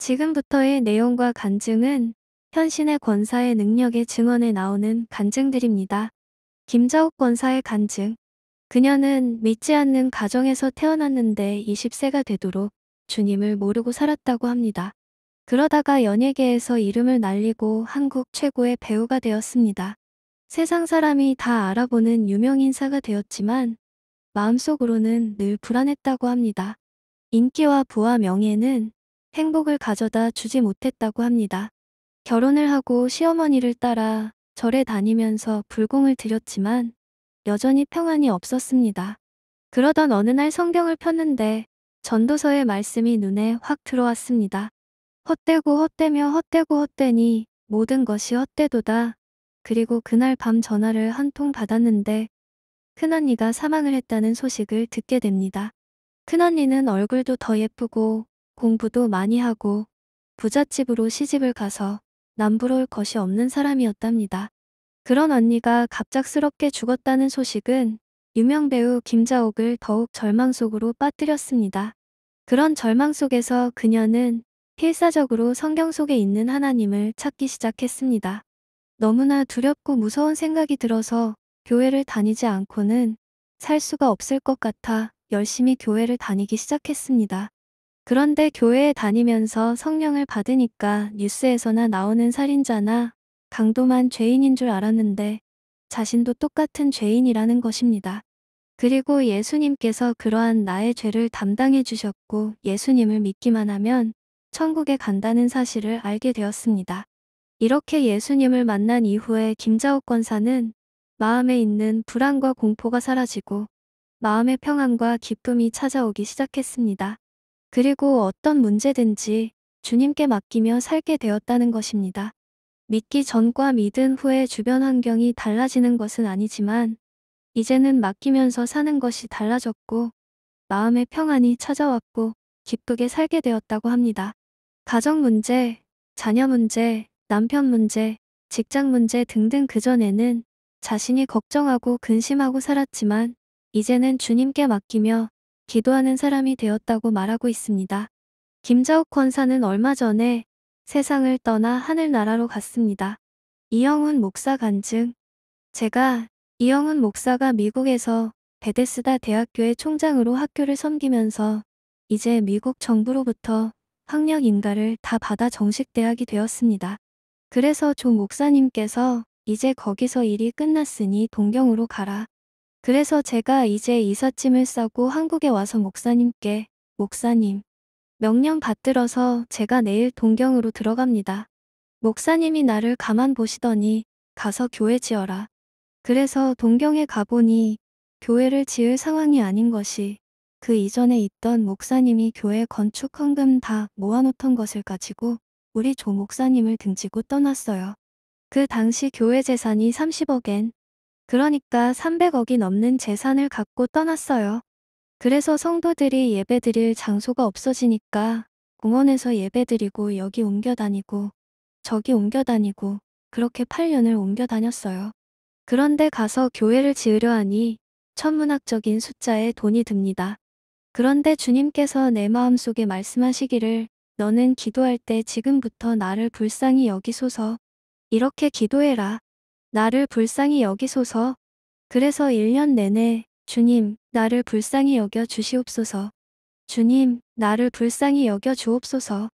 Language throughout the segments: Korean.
지금부터의 내용과 간증은 현신의 권사의 능력의 증언에 나오는 간증들입니다. 김자옥 권사의 간증 그녀는 믿지 않는 가정에서 태어났는데 20세가 되도록 주님을 모르고 살았다고 합니다. 그러다가 연예계에서 이름을 날리고 한국 최고의 배우가 되었습니다. 세상 사람이 다 알아보는 유명인사가 되었지만 마음속으로는 늘 불안했다고 합니다. 인기와 부와 명예는 행복을 가져다 주지 못했다고 합니다. 결혼을 하고 시어머니를 따라 절에 다니면서 불공을 드렸지만 여전히 평안이 없었습니다. 그러던 어느 날 성경을 폈는데 전도서의 말씀이 눈에 확 들어왔습니다. 헛되고 헛되며 헛되고 헛되니 모든 것이 헛되도다. 그리고 그날 밤 전화를 한 통 받았는데 큰언니가 사망을 했다는 소식을 듣게 됩니다. 큰언니는 얼굴도 더 예쁘고 공부도 많이 하고 부잣집으로 시집을 가서 남부러울 것이 없는 사람이었답니다. 그런 언니가 갑작스럽게 죽었다는 소식은 유명 배우 김자옥을 더욱 절망 속으로 빠뜨렸습니다. 그런 절망 속에서 그녀는 필사적으로 성경 속에 있는 하나님을 찾기 시작했습니다. 너무나 두렵고 무서운 생각이 들어서 교회를 다니지 않고는 살 수가 없을 것 같아 열심히 교회를 다니기 시작했습니다. 그런데 교회에 다니면서 성령을 받으니까 뉴스에서나 나오는 살인자나 강도만 죄인인 줄 알았는데 자신도 똑같은 죄인이라는 것입니다. 그리고 예수님께서 그러한 나의 죄를 담당해 주셨고 예수님을 믿기만 하면 천국에 간다는 사실을 알게 되었습니다. 이렇게 예수님을 만난 이후에 김자옥 권사는 마음에 있는 불안과 공포가 사라지고 마음의 평안과 기쁨이 찾아오기 시작했습니다. 그리고 어떤 문제든지 주님께 맡기며 살게 되었다는 것입니다. 믿기 전과 믿은 후에 주변 환경이 달라지는 것은 아니지만 이제는 맡기면서 사는 것이 달라졌고 마음의 평안이 찾아왔고 기쁘게 살게 되었다고 합니다. 가정 문제, 자녀 문제, 남편 문제, 직장 문제 등등 그전에는 자신이 걱정하고 근심하고 살았지만 이제는 주님께 맡기며 기도하는 사람이 되었다고 말하고 있습니다. 김자욱 권사는 얼마 전에 세상을 떠나 하늘나라로 갔습니다. 이영훈 목사 간증 제가 이영훈 목사가 미국에서 베데스다 대학교의 총장으로 학교를 섬기면서 이제 미국 정부로부터 학력 인가를 다 받아 정식 대학이 되었습니다. 그래서 조 목사님께서 이제 거기서 일이 끝났으니 동경으로 가라 그래서 제가 이제 이삿짐을 싸고 한국에 와서 목사님께 목사님 명령 받들어서 제가 내일 동경으로 들어갑니다. 목사님이 나를 가만 보시더니 가서 교회 지어라. 그래서 동경에 가보니 교회를 지을 상황이 아닌 것이 그 이전에 있던 목사님이 교회 건축 헌금 다 모아놓던 것을 가지고 우리 조 목사님을 등지고 떠났어요. 그 당시 교회 재산이 30억엔 그러니까 300억이 넘는 재산을 갖고 떠났어요. 그래서 성도들이 예배드릴 장소가 없어지니까 공원에서 예배드리고 여기 옮겨 다니고 저기 옮겨 다니고 그렇게 8년을 옮겨 다녔어요. 그런데 가서 교회를 지으려 하니 천문학적인 숫자에 돈이 듭니다. 그런데 주님께서 내 마음속에 말씀하시기를 너는 기도할 때 지금부터 나를 불쌍히 여기소서 이렇게 기도해라. 나를 불쌍히 여기소서. 그래서 1년 내내 주님, 나를 불쌍히 여겨 주시옵소서. 주님, 나를 불쌍히 여겨 주옵소서.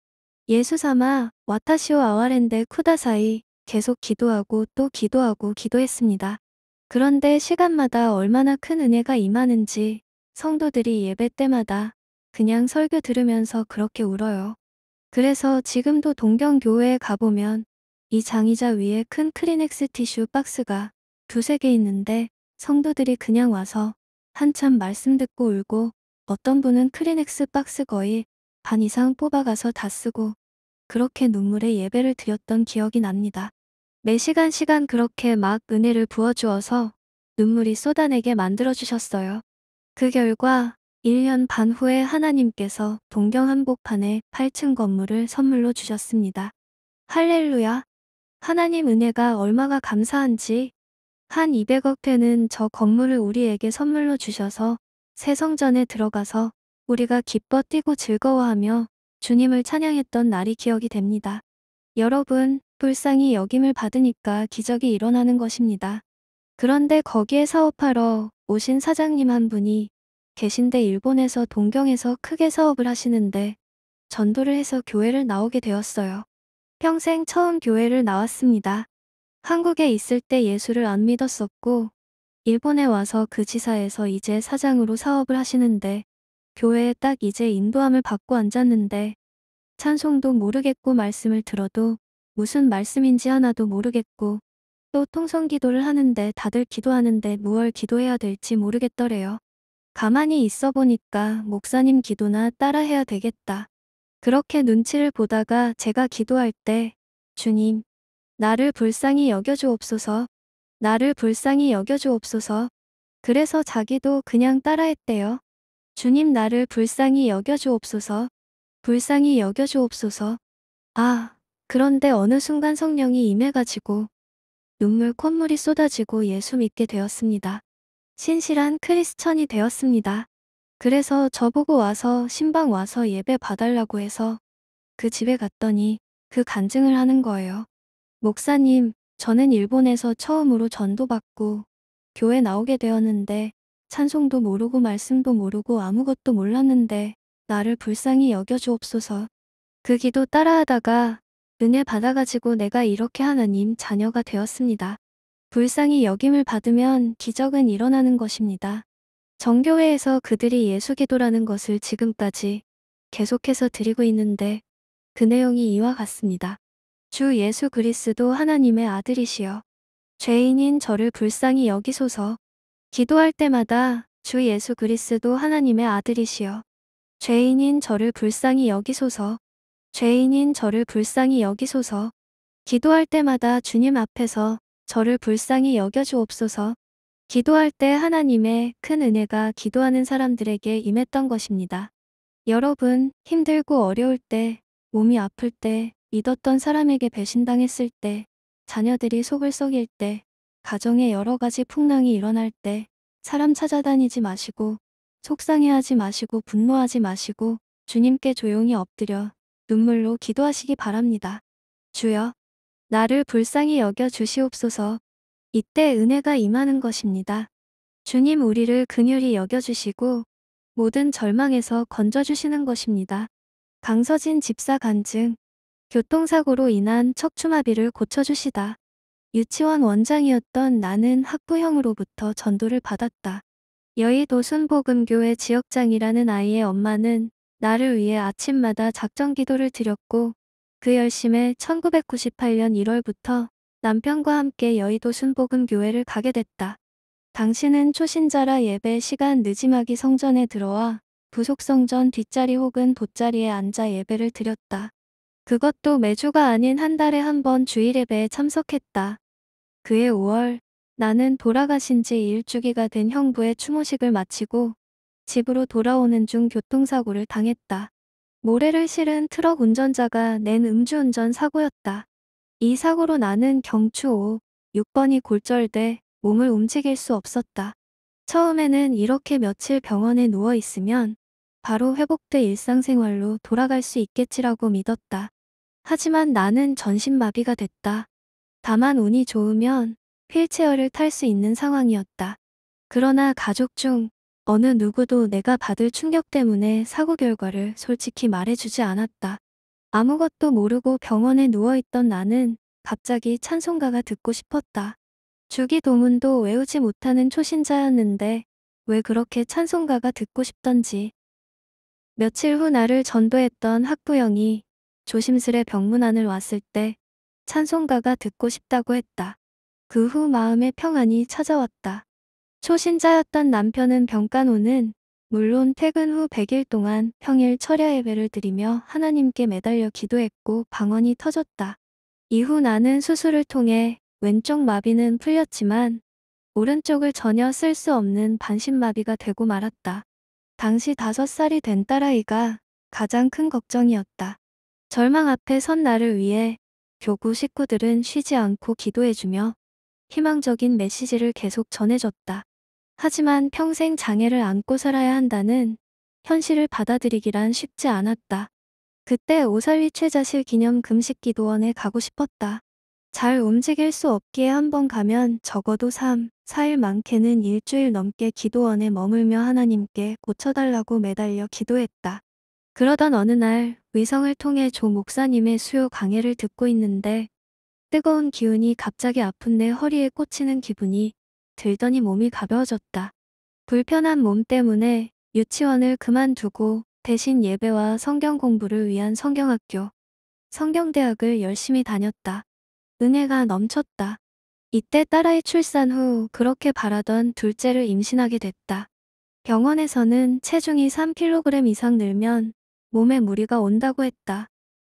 예수 사마 와타시오 아와렌데 쿠다사이 계속 기도하고 또 기도하고 기도했습니다. 그런데 시간마다 얼마나 큰 은혜가 임하는지 성도들이 예배 때마다 그냥 설교 들으면서 그렇게 울어요. 그래서 지금도 동경교회에 가보면 이 장의자 위에 큰 크리넥스 티슈 박스가 두세 개 있는데 성도들이 그냥 와서 한참 말씀 듣고 울고 어떤 분은 크리넥스 박스 거의 반 이상 뽑아가서 다 쓰고 그렇게 눈물의 예배를 드렸던 기억이 납니다. 매 시간 시간 그렇게 막 은혜를 부어주어서 눈물이 쏟아내게 만들어주셨어요. 그 결과 1년 반 후에 하나님께서 동경 한복판에 8층 건물을 선물로 주셨습니다. 할렐루야! 하나님 은혜가 얼마가 감사한지 한 200억 되는 저 건물을 우리에게 선물로 주셔서 새 성전에 들어가서 우리가 기뻐 뛰고 즐거워하며 주님을 찬양했던 날이 기억이 됩니다. 여러분, 불쌍히 여김을 받으니까 기적이 일어나는 것입니다. 그런데 거기에 사업하러 오신 사장님 한 분이 계신데 일본에서 동경에서 크게 사업을 하시는데 전도를 해서 교회를 나오게 되었어요. 평생 처음 교회를 나왔습니다. 한국에 있을 때 예수를 안 믿었었고 일본에 와서 그 지사에서 이제 사장으로 사업을 하시는데 교회에 딱 이제 인도함을 받고 앉았는데 찬송도 모르겠고 말씀을 들어도 무슨 말씀인지 하나도 모르겠고 또 통성 기도를 하는데 다들 기도하는데 무얼 기도해야 될지 모르겠더래요. 가만히 있어 보니까 목사님 기도나 따라해야 되겠다. 그렇게 눈치를 보다가 제가 기도할 때 주님 나를 불쌍히 여겨주옵소서 나를 불쌍히 여겨주옵소서 그래서 자기도 그냥 따라했대요. 주님 나를 불쌍히 여겨주옵소서 불쌍히 여겨주옵소서 아 그런데 어느 순간 성령이 임해가지고 눈물 콧물이 쏟아지고 예수 믿게 되었습니다. 신실한 크리스천이 되었습니다. 그래서 저보고 와서 신방 와서 예배 봐달라고 해서 그 집에 갔더니 그 간증을 하는 거예요. 목사님, 저는 일본에서 처음으로 전도받고 교회 나오게 되었는데 찬송도 모르고 말씀도 모르고 아무것도 몰랐는데 나를 불쌍히 여겨주옵소서. 그 기도 따라하다가 은혜 받아가지고 내가 이렇게 하나님 자녀가 되었습니다. 불쌍히 여김을 받으면 기적은 일어나는 것입니다. 정교회에서 그들이 예수기도라는 것을 지금까지 계속해서 드리고 있는데 그 내용이 이와 같습니다. 주 예수 그리스도 하나님의 아들이시여 죄인인 저를 불쌍히 여기소서 기도할 때마다 주 예수 그리스도 하나님의 아들이시여 죄인인 저를 불쌍히 여기소서 죄인인 저를 불쌍히 여기소서 기도할 때마다 주님 앞에서 저를 불쌍히 여겨주옵소서 기도할 때 하나님의 큰 은혜가 기도하는 사람들에게 임했던 것입니다. 여러분, 힘들고 어려울 때, 몸이 아플 때, 믿었던 사람에게 배신당했을 때, 자녀들이 속을 썩일 때, 가정에 여러 가지 풍랑이 일어날 때, 사람 찾아다니지 마시고, 속상해하지 마시고, 분노하지 마시고, 주님께 조용히 엎드려 눈물로 기도하시기 바랍니다. 주여, 나를 불쌍히 여겨 주시옵소서, 이때 은혜가 임하는 것입니다. 주님 우리를 긍휼히 여겨주시고 모든 절망에서 건져주시는 것입니다. 강서진 집사 간증 교통사고로 인한 척추마비를 고쳐주시다. 유치원 원장이었던 나는 학부형으로부터 전도를 받았다. 여의도 순복음교회 지역장이라는 아이의 엄마는 나를 위해 아침마다 작정 기도를 드렸고 그 열심에 1998년 1월부터 남편과 함께 여의도 순복음교회를 가게 됐다. 당신은 초신자라 예배 시간 늦지막이 성전에 들어와 부속성전 뒷자리 혹은 돗자리에 앉아 예배를 드렸다. 그것도 매주가 아닌 한 달에 한 번 주일 예배에 참석했다. 그해 5월 나는 돌아가신 지 일주기가 된 형부의 추모식을 마치고 집으로 돌아오는 중 교통사고를 당했다. 모래를 실은 트럭 운전자가 낸 음주운전 사고였다. 이 사고로 나는 경추 5, 6번이 골절돼 몸을 움직일 수 없었다. 처음에는 이렇게 며칠 병원에 누워 있으면 바로 회복돼 일상생활로 돌아갈 수 있겠지라고 믿었다. 하지만 나는 전신마비가 됐다. 다만 운이 좋으면 휠체어를 탈 수 있는 상황이었다. 그러나 가족 중 어느 누구도 내가 받을 충격 때문에 사고 결과를 솔직히 말해주지 않았다. 아무것도 모르고 병원에 누워있던 나는 갑자기 찬송가가 듣고 싶었다. 주기도문도 외우지 못하는 초신자였는데 왜 그렇게 찬송가가 듣고 싶던지. 며칠 후 나를 전도했던 학부형이 조심스레 병문 안을 왔을 때 찬송가가 듣고 싶다고 했다. 그 후 마음의 평안이 찾아왔다. 초신자였던 남편은 병간호는 물론 퇴근 후 100일 동안 평일 철야 예배를 드리며 하나님께 매달려 기도했고 방언이 터졌다. 이후 나는 수술을 통해 왼쪽 마비는 풀렸지만 오른쪽을 전혀 쓸 수 없는 반신마비가 되고 말았다. 당시 5살이 된 딸아이가 가장 큰 걱정이었다. 절망 앞에 선 나를 위해 교구 식구들은 쉬지 않고 기도해주며 희망적인 메시지를 계속 전해줬다. 하지만 평생 장애를 안고 살아야 한다는 현실을 받아들이기란 쉽지 않았다. 그때 오살리 최자실 기념 금식 기도원에 가고 싶었다. 잘 움직일 수 없기에 한번 가면 적어도 3, 4일 많게는 일주일 넘게 기도원에 머물며 하나님께 고쳐달라고 매달려 기도했다. 그러던 어느 날 위성을 통해 조 목사님의 수요 강해를 듣고 있는데 뜨거운 기운이 갑자기 아픈 내 허리에 꽂히는 기분이 들더니 몸이 가벼워졌다. 불편한 몸 때문에 유치원을 그만두고 대신 예배와 성경 공부를 위한 성경학교, 성경대학을 열심히 다녔다. 은혜가 넘쳤다. 이때 딸아이 출산 후 그렇게 바라던 둘째를 임신하게 됐다. 병원에서는 체중이 3kg 이상 늘면 몸에 무리가 온다고 했다.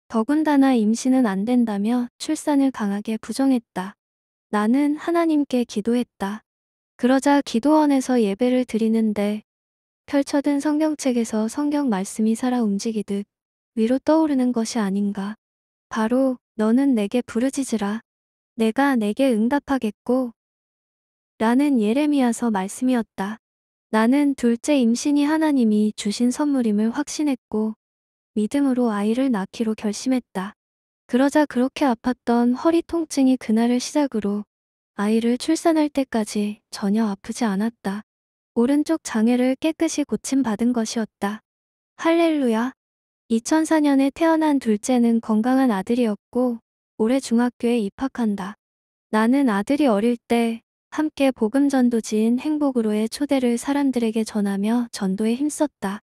더군다나 임신은 안 된다며 출산을 강하게 부정했다. 나는 하나님께 기도했다. 그러자 기도원에서 예배를 드리는데 펼쳐든 성경책에서 성경 말씀이 살아 움직이듯 위로 떠오르는 것이 아닌가. 바로 너는 내게 부르짖으라. 내가 내게 응답하겠고. 라는 예레미야서 말씀이었다. 나는 둘째 임신이 하나님이 주신 선물임을 확신했고 믿음으로 아이를 낳기로 결심했다. 그러자 그렇게 아팠던 허리 통증이 그날을 시작으로 아이를 출산할 때까지 전혀 아프지 않았다. 오른쪽 장애를 깨끗이 고침받은 것이었다. 할렐루야. 2004년에 태어난 둘째는 건강한 아들이었고 올해 중학교에 입학한다. 나는 아들이 어릴 때 함께 복음 전도지인 행복으로의 초대를 사람들에게 전하며 전도에 힘썼다.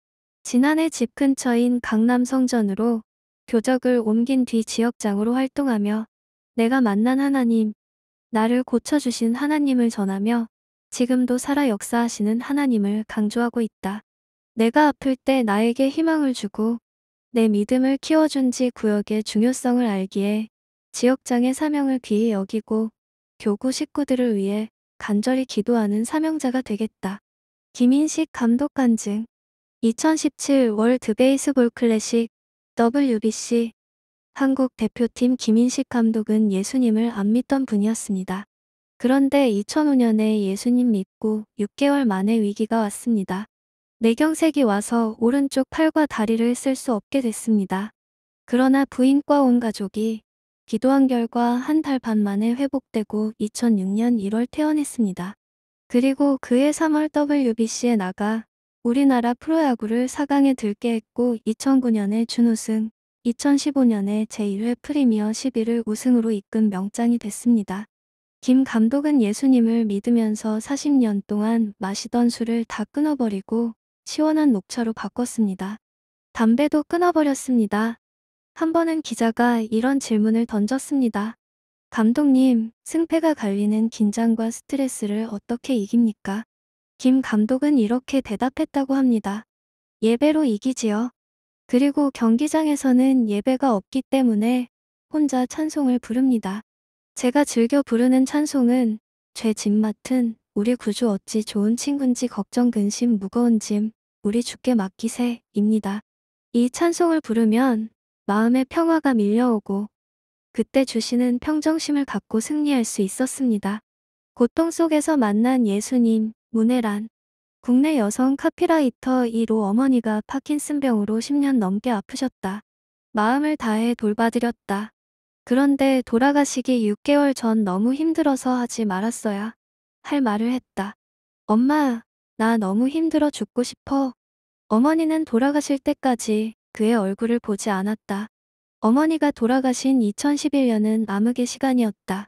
지난해 집 근처인 강남 성전으로 교적을 옮긴 뒤 지역장으로 활동하며 내가 만난 하나님, 나를 고쳐주신 하나님을 전하며 지금도 살아 역사하시는 하나님을 강조하고 있다. 내가 아플 때 나에게 희망을 주고 내 믿음을 키워준 지 구역의 중요성을 알기에 지역장의 사명을 귀히 여기고 교구 식구들을 위해 간절히 기도하는 사명자가 되겠다. 김인식 감독 간증 2017 월드베이스볼 클래식 WBC 한국 대표팀 김인식 감독은 예수님을 안 믿던 분이었습니다. 그런데 2005년에 예수님 믿고 6개월 만에 위기가 왔습니다. 내경색이 와서 오른쪽 팔과 다리를 쓸 수 없게 됐습니다. 그러나 부인과 온 가족이 기도한 결과 한 달 반 만에 회복되고 2006년 1월 퇴원했습니다. 그리고 그해 3월 WBC에 나가 우리나라 프로야구를 4강에 들게 했고 2009년에 준우승, 2015년에 제1회 프리미어 11을 우승으로 이끈 명장이 됐습니다. 김 감독은 예수님을 믿으면서 40년 동안 마시던 술을 다 끊어버리고 시원한 녹차로 바꿨습니다. 담배도 끊어버렸습니다. 한 번은 기자가 이런 질문을 던졌습니다. 감독님, 승패가 갈리는 긴장과 스트레스를 어떻게 이깁니까? 김 감독은 이렇게 대답했다고 합니다. 예배로 이기지요. 그리고 경기장에서는 예배가 없기 때문에 혼자 찬송을 부릅니다. 제가 즐겨 부르는 찬송은 죄짐 맡은 우리 구주 어찌 좋은 친군지 걱정 근심 무거운 짐 우리 죽게 맡기세입니다. 이 찬송을 부르면 마음의 평화가 밀려오고 그때 주시는 평정심을 갖고 승리할 수 있었습니다. 고통 속에서 만난 예수님, 문혜란 국내 여성 카피라이터 이로 어머니가 파킨슨병으로 10년 넘게 아프셨다. 마음을 다해 돌봐드렸다. 그런데 돌아가시기 6개월 전 너무 힘들어서 하지 말았어야 할 말을 했다. 엄마, 나 너무 힘들어 죽고 싶어. 어머니는 돌아가실 때까지 그의 얼굴을 보지 않았다. 어머니가 돌아가신 2011년은 암흑의 시간이었다.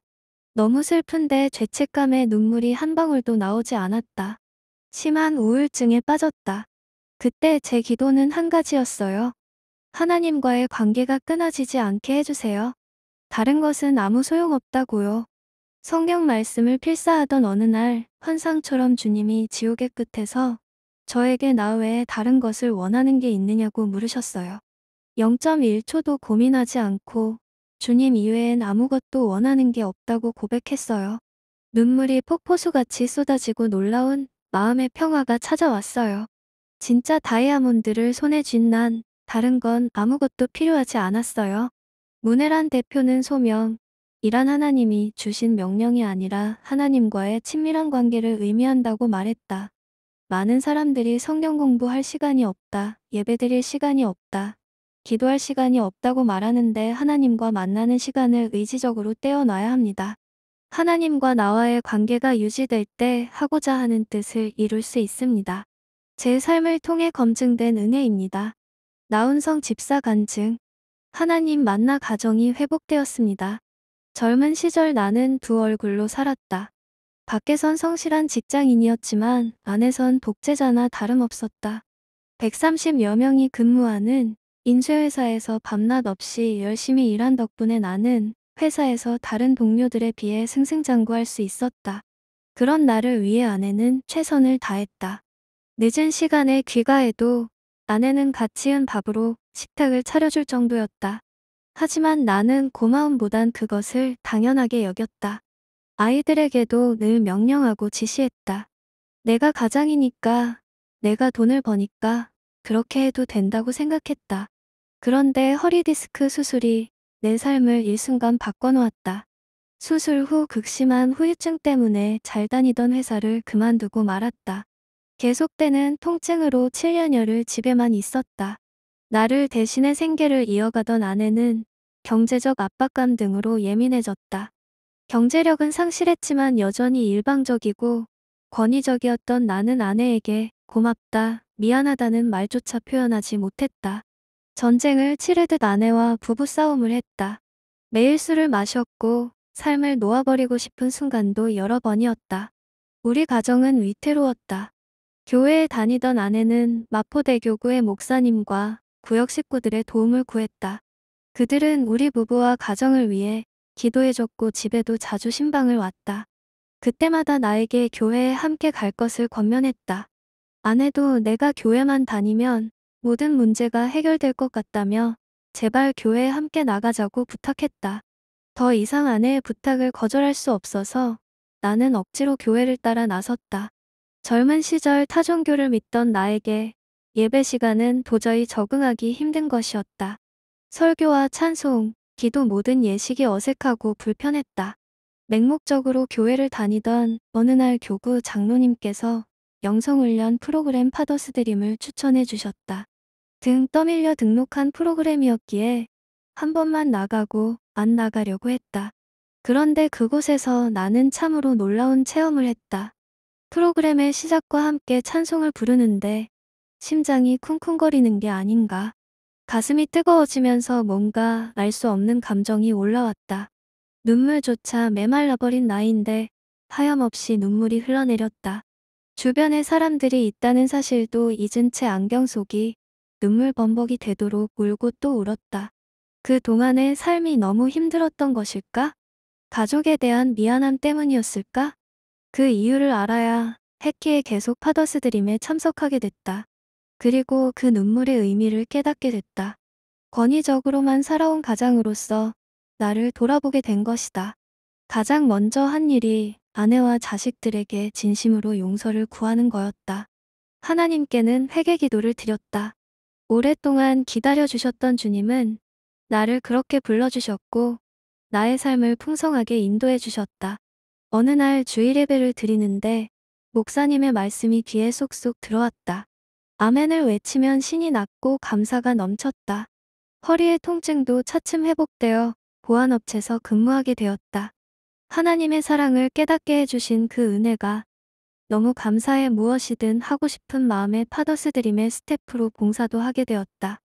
너무 슬픈데 죄책감에 눈물이 한 방울도 나오지 않았다. 심한 우울증에 빠졌다. 그때 제 기도는 한 가지였어요. 하나님과의 관계가 끊어지지 않게 해주세요. 다른 것은 아무 소용없다고요. 성경 말씀을 필사하던 어느 날 환상처럼 주님이 지옥의 끝에서 저에게 나 외에 다른 것을 원하는 게 있느냐고 물으셨어요. 0.1초도 고민하지 않고 주님 이외엔 아무것도 원하는 게 없다고 고백했어요. 눈물이 폭포수같이 쏟아지고 놀라운 마음의 평화가 찾아왔어요. 진짜 다이아몬드를 손에 쥔 난 다른 건 아무것도 필요하지 않았어요. 문해란 대표는 소명, 이란 하나님이 주신 명령이 아니라 하나님과의 친밀한 관계를 의미한다고 말했다. 많은 사람들이 성경 공부할 시간이 없다, 예배드릴 시간이 없다, 기도할 시간이 없다고 말하는데 하나님과 만나는 시간을 의지적으로 떼어놔야 합니다. 하나님과 나와의 관계가 유지될 때 하고자 하는 뜻을 이룰 수 있습니다. 제 삶을 통해 검증된 은혜입니다. 나운성 집사 간증. 하나님 만나 가정이 회복되었습니다. 젊은 시절 나는 두 얼굴로 살았다. 밖에선 성실한 직장인이었지만 안에선 독재자나 다름없었다. 130여 명이 근무하는 인쇄회사에서 밤낮 없이 열심히 일한 덕분에 나는 회사에서 다른 동료들에 비해 승승장구할 수 있었다. 그런 나를 위해 아내는 최선을 다했다. 늦은 시간에 귀가해도 아내는 같이 은 밥으로 식탁을 차려줄 정도였다. 하지만 나는 고마움보단 그것을 당연하게 여겼다. 아이들에게도 늘 명령하고 지시했다. 내가 가장이니까, 내가 돈을 버니까 그렇게 해도 된다고 생각했다. 그런데 허리디스크 수술이 내 삶을 일순간 바꿔놓았다. 수술 후 극심한 후유증 때문에 잘 다니던 회사를 그만두고 말았다. 계속되는 통증으로 7년여를 집에만 있었다. 나를 대신해 생계를 이어가던 아내는 경제적 압박감 등으로 예민해졌다. 경제력은 상실했지만 여전히 일방적이고 권위적이었던 나는 아내에게 고맙다, 미안하다는 말조차 표현하지 못했다. 전쟁을 치르듯 아내와 부부싸움을 했다. 매일 술을 마셨고 삶을 놓아버리고 싶은 순간도 여러 번이었다. 우리 가정은 위태로웠다. 교회에 다니던 아내는 마포대교구의 목사님과 구역 식구들의 도움을 구했다. 그들은 우리 부부와 가정을 위해 기도해줬고 집에도 자주 신방을 왔다. 그때마다 나에게 교회에 함께 갈 것을 권면했다. 아내도 내가 교회만 다니면 모든 문제가 해결될 것 같다며 제발 교회에 함께 나가자고 부탁했다. 더 이상 아내의 부탁을 거절할 수 없어서 나는 억지로 교회를 따라 나섰다. 젊은 시절 타종교를 믿던 나에게 예배 시간은 도저히 적응하기 힘든 것이었다. 설교와 찬송, 기도 모든 예식이 어색하고 불편했다. 맹목적으로 교회를 다니던 어느 날 교구 장로님께서 영성훈련 프로그램 파더스드림을 추천해 주셨다. 등 떠밀려 등록한 프로그램이었기에 한 번만 나가고 안 나가려고 했다. 그런데 그곳에서 나는 참으로 놀라운 체험을 했다. 프로그램의 시작과 함께 찬송을 부르는데 심장이 쿵쿵거리는 게 아닌가. 가슴이 뜨거워지면서 뭔가 알 수 없는 감정이 올라왔다. 눈물조차 메말라버린 나인데 하염없이 눈물이 흘러내렸다. 주변에 사람들이 있다는 사실도 잊은 채 안경 속이 눈물 범벅이 되도록 울고 또 울었다. 그 동안의 삶이 너무 힘들었던 것일까? 가족에 대한 미안함 때문이었을까? 그 이유를 알아야 해키에 계속 파더스 드림에 참석하게 됐다. 그리고 그 눈물의 의미를 깨닫게 됐다. 권위적으로만 살아온 가장으로서 나를 돌아보게 된 것이다. 가장 먼저 한 일이 아내와 자식들에게 진심으로 용서를 구하는 거였다. 하나님께는 회개 기도를 드렸다. 오랫동안 기다려주셨던 주님은 나를 그렇게 불러주셨고 나의 삶을 풍성하게 인도해 주셨다. 어느 날 주일 예배를 드리는데 목사님의 말씀이 귀에 쏙쏙 들어왔다. 아멘을 외치면 신이 났고 감사가 넘쳤다. 허리의 통증도 차츰 회복되어 보안업체에서 근무하게 되었다. 하나님의 사랑을 깨닫게 해주신 그 은혜가 너무 감사해 무엇이든 하고 싶은 마음에 파더스 드림의 스태프로 봉사도 하게 되었다.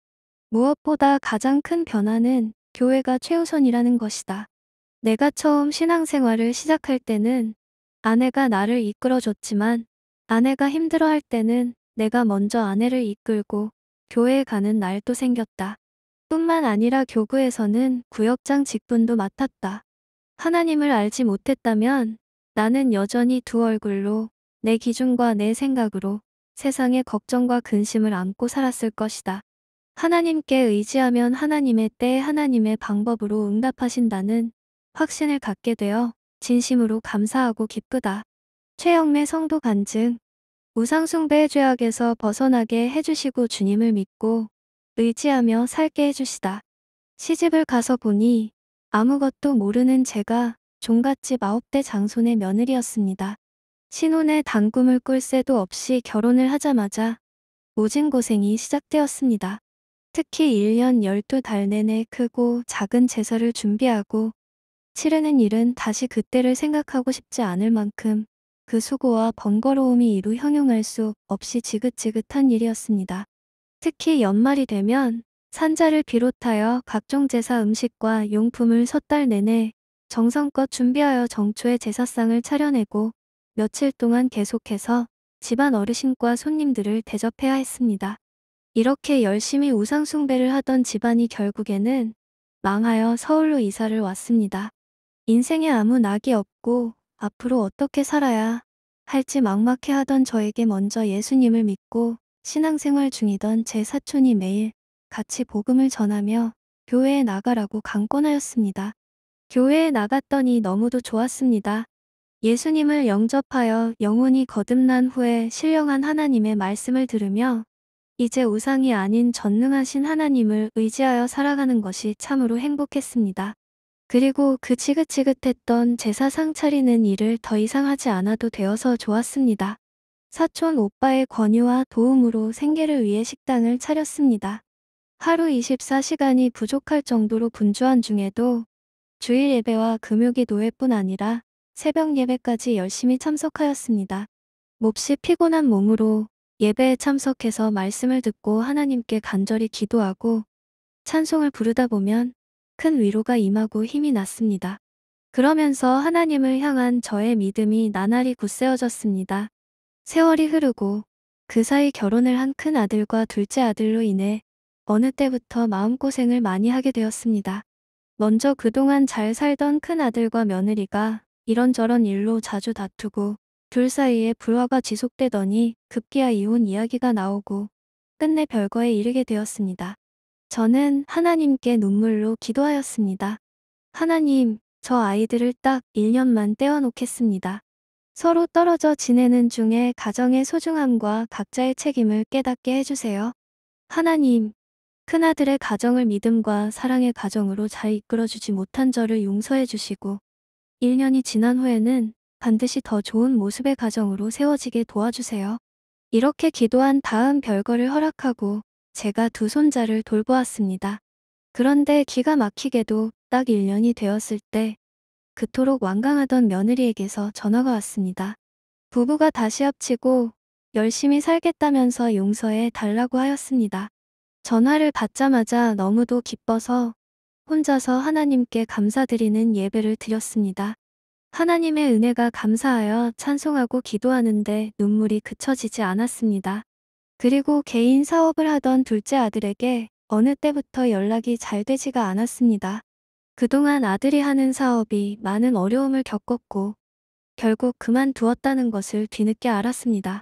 무엇보다 가장 큰 변화는 교회가 최우선이라는 것이다. 내가 처음 신앙생활을 시작할 때는 아내가 나를 이끌어줬지만 아내가 힘들어할 때는 내가 먼저 아내를 이끌고 교회에 가는 날도 생겼다. 뿐만 아니라 교구에서는 구역장 직분도 맡았다. 하나님을 알지 못했다면 나는 여전히 두 얼굴로 내 기준과 내 생각으로 세상의 걱정과 근심을 안고 살았을 것이다. 하나님께 의지하면 하나님의 때에 하나님의 방법으로 응답하신다는 확신을 갖게 되어 진심으로 감사하고 기쁘다. 최영매 성도 간증 우상숭배의 죄악에서 벗어나게 해주시고 주님을 믿고 의지하며 살게 해주시다. 시집을 가서 보니 아무것도 모르는 제가 종갓집 아홉 대 장손의 며느리였습니다. 신혼의 단꿈을 꿀 새도 없이 결혼을 하자마자 모진 고생이 시작되었습니다. 특히 1년 12달 내내 크고 작은 제사를 준비하고 치르는 일은 다시 그때를 생각하고 싶지 않을 만큼 그 수고와 번거로움이 이루 형용할 수 없이 지긋지긋한 일이었습니다. 특히 연말이 되면 산자를 비롯하여 각종 제사 음식과 용품을 섣달 내내 정성껏 준비하여 정초의 제사상을 차려내고 며칠 동안 계속해서 집안 어르신과 손님들을 대접해야 했습니다. 이렇게 열심히 우상숭배를 하던 집안이 결국에는 망하여 서울로 이사를 왔습니다. 인생에 아무 낙이 없고 앞으로 어떻게 살아야 할지 막막해 하던 저에게 먼저 예수님을 믿고 신앙생활 중이던 제 사촌이 매일 같이 복음을 전하며 교회에 나가라고 강권하였습니다. 교회에 나갔더니 너무도 좋았습니다. 예수님을 영접하여 영혼이 거듭난 후에 신령한 하나님의 말씀을 들으며 이제 우상이 아닌 전능하신 하나님을 의지하여 살아가는 것이 참으로 행복했습니다. 그리고 그 지긋지긋했던 제사상 차리는 일을 더 이상 하지 않아도 되어서 좋았습니다. 사촌 오빠의 권유와 도움으로 생계를 위해 식당을 차렸습니다. 하루 24시간이 부족할 정도로 분주한 중에도 주일 예배와 금요기도회뿐 아니라 새벽 예배까지 열심히 참석하였습니다. 몹시 피곤한 몸으로 예배에 참석해서 말씀을 듣고 하나님께 간절히 기도하고 찬송을 부르다 보면 큰 위로가 임하고 힘이 났습니다. 그러면서 하나님을 향한 저의 믿음이 나날이 굳세어졌습니다. 세월이 흐르고 그 사이 결혼을 한 큰 아들과 둘째 아들로 인해 어느 때부터 마음고생을 많이 하게 되었습니다. 먼저 그동안 잘 살던 큰 아들과 며느리가 이런저런 일로 자주 다투고 둘 사이에 불화가 지속되더니 급기야 이혼 이야기가 나오고 끝내 별거에 이르게 되었습니다. 저는 하나님께 눈물로 기도하였습니다. 하나님, 저 아이들을 딱 1년만 떼어놓겠습니다. 서로 떨어져 지내는 중에 가정의 소중함과 각자의 책임을 깨닫게 해주세요. 하나님, 큰아들의 가정을 믿음과 사랑의 가정으로 잘 이끌어주지 못한 저를 용서해 주시고 1년이 지난 후에는 반드시 더 좋은 모습의 가정으로 세워지게 도와주세요. 이렇게 기도한 다음 별거를 허락하고 제가 두 손자를 돌보았습니다. 그런데 기가 막히게도 딱 1년이 되었을 때 그토록 완강하던 며느리에게서 전화가 왔습니다. 부부가 다시 합치고 열심히 살겠다면서 용서해 달라고 하였습니다. 전화를 받자마자 너무도 기뻐서 혼자서 하나님께 감사드리는 예배를 드렸습니다. 하나님의 은혜가 감사하여 찬송하고 기도하는데 눈물이 그쳐지지 않았습니다. 그리고 개인 사업을 하던 둘째 아들에게 어느 때부터 연락이 잘 되지가 않았습니다. 그동안 아들이 하는 사업이 많은 어려움을 겪었고 결국 그만두었다는 것을 뒤늦게 알았습니다.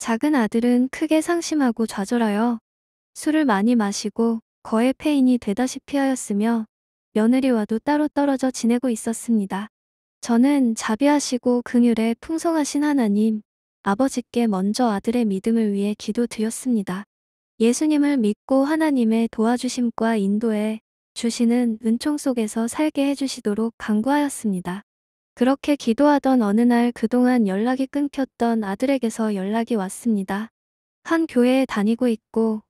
작은 아들은 크게 상심하고 좌절하여 술을 많이 마시고 거의 폐인이 되다시피 하였으며 며느리와도 따로 떨어져 지내고 있었습니다. 저는 자비하시고 긍휼에 풍성하신 하나님, 아버지께 먼저 아들의 믿음을 위해 기도드렸습니다. 예수님을 믿고 하나님의 도와주심과 인도에 주시는 은총 속에서 살게 해주시도록 강구하였습니다 그렇게 기도하던 어느 날 그동안 연락이 끊겼던 아들에게서 연락이 왔습니다. 한 교회에 다니고 있고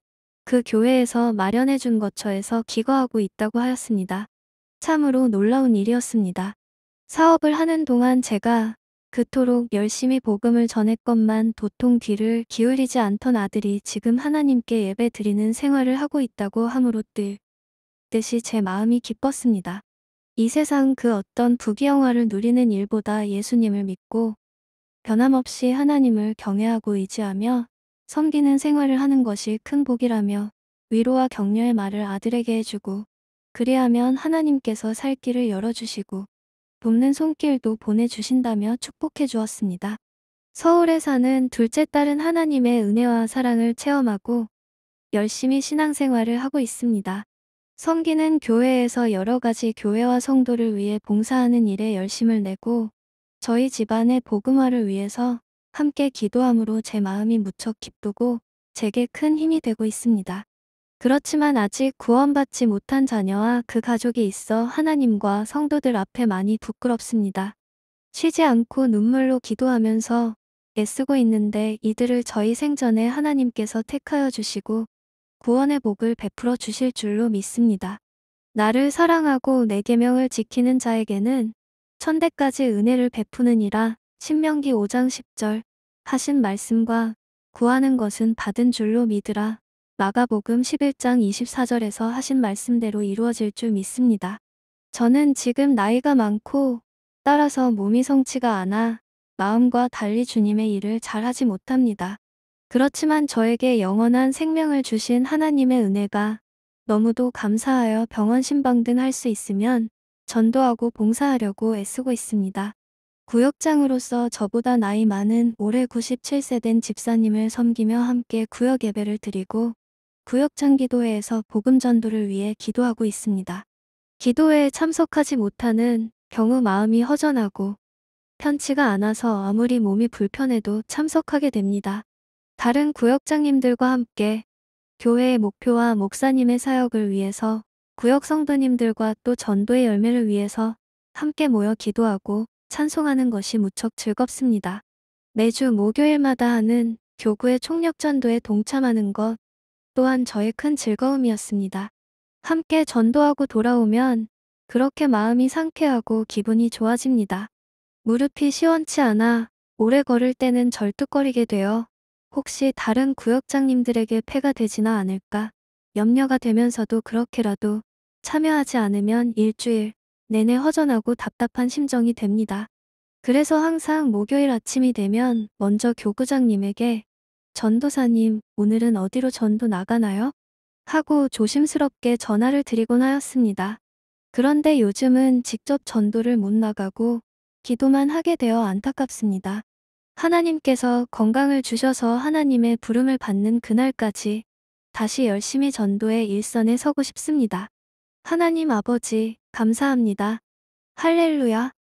그 교회에서 마련해 준 거처에서 기거하고 있다고 하였습니다. 참으로 놀라운 일이었습니다. 사업을 하는 동안 제가 그토록 열심히 복음을 전했건만 도통 귀를 기울이지 않던 아들이 지금 하나님께 예배 드리는 생활을 하고 있다고 함으로뜻 뜻이 제 마음이 기뻤습니다. 이 세상 그 어떤 부귀영화를 누리는 일보다 예수님을 믿고 변함없이 하나님을 경외하고 의지하며 섬기는 생활을 하는 것이 큰 복이라며 위로와 격려의 말을 아들에게 해주고 그리하면 하나님께서 살 길을 열어주시고 돕는 손길도 보내주신다며 축복해 주었습니다. 서울에 사는 둘째 딸은 하나님의 은혜와 사랑을 체험하고 열심히 신앙생활을 하고 있습니다. 성기는 교회에서 여러 가지 교회와 성도를 위해 봉사하는 일에 열심을 내고 저희 집안의 복음화를 위해서 함께 기도함으로 제 마음이 무척 기쁘고 제게 큰 힘이 되고 있습니다. 그렇지만 아직 구원받지 못한 자녀와 그 가족이 있어 하나님과 성도들 앞에 많이 부끄럽습니다. 쉬지 않고 눈물로 기도하면서 애쓰고 있는데 이들을 저희 생전에 하나님께서 택하여 주시고 구원의 복을 베풀어 주실 줄로 믿습니다. 나를 사랑하고 내 계명을 지키는 자에게는 천대까지 은혜를 베푸느니라 신명기 5장 10절 하신 말씀과 구하는 것은 받은 줄로 믿으라. 마가복음 11장 24절에서 하신 말씀대로 이루어질 줄 믿습니다. 저는 지금 나이가 많고 따라서 몸이 성치가 않아 마음과 달리 주님의 일을 잘하지 못합니다. 그렇지만 저에게 영원한 생명을 주신 하나님의 은혜가 너무도 감사하여 병원 신방 등 할 수 있으면 전도하고 봉사하려고 애쓰고 있습니다. 구역장으로서 저보다 나이 많은 올해 97세 된 집사님을 섬기며 함께 구역 예배를 드리고 구역장 기도회에서 복음 전도를 위해 기도하고 있습니다. 기도회에 참석하지 못하는 경우 마음이 허전하고 편치가 않아서 아무리 몸이 불편해도 참석하게 됩니다. 다른 구역장님들과 함께 교회의 목표와 목사님의 사역을 위해서 구역 성도님들과 또 전도의 열매를 위해서 함께 모여 기도하고 찬송하는 것이 무척 즐겁습니다. 매주 목요일마다 하는 교구의 총력전도에 동참하는 것 또한 저의 큰 즐거움이었습니다. 함께 전도하고 돌아오면 그렇게 마음이 상쾌하고 기분이 좋아집니다. 무릎이 시원치 않아 오래 걸을 때는 절뚝거리게 되어 혹시 다른 구역장님들에게 폐가 되지나 않을까 염려가 되면서도 그렇게라도 참여하지 않으면 일주일 내내 허전하고 답답한 심정이 됩니다. 그래서 항상 목요일 아침이 되면 먼저 교구장님에게 전도사님, 오늘은 어디로 전도 나가나요? 하고 조심스럽게 전화를 드리곤 하였습니다. 그런데 요즘은 직접 전도를 못 나가고 기도만 하게 되어 안타깝습니다. 하나님께서 건강을 주셔서 하나님의 부름을 받는 그날까지 다시 열심히 전도의 일선에 서고 싶습니다. 하나님 아버지, 감사합니다. 할렐루야.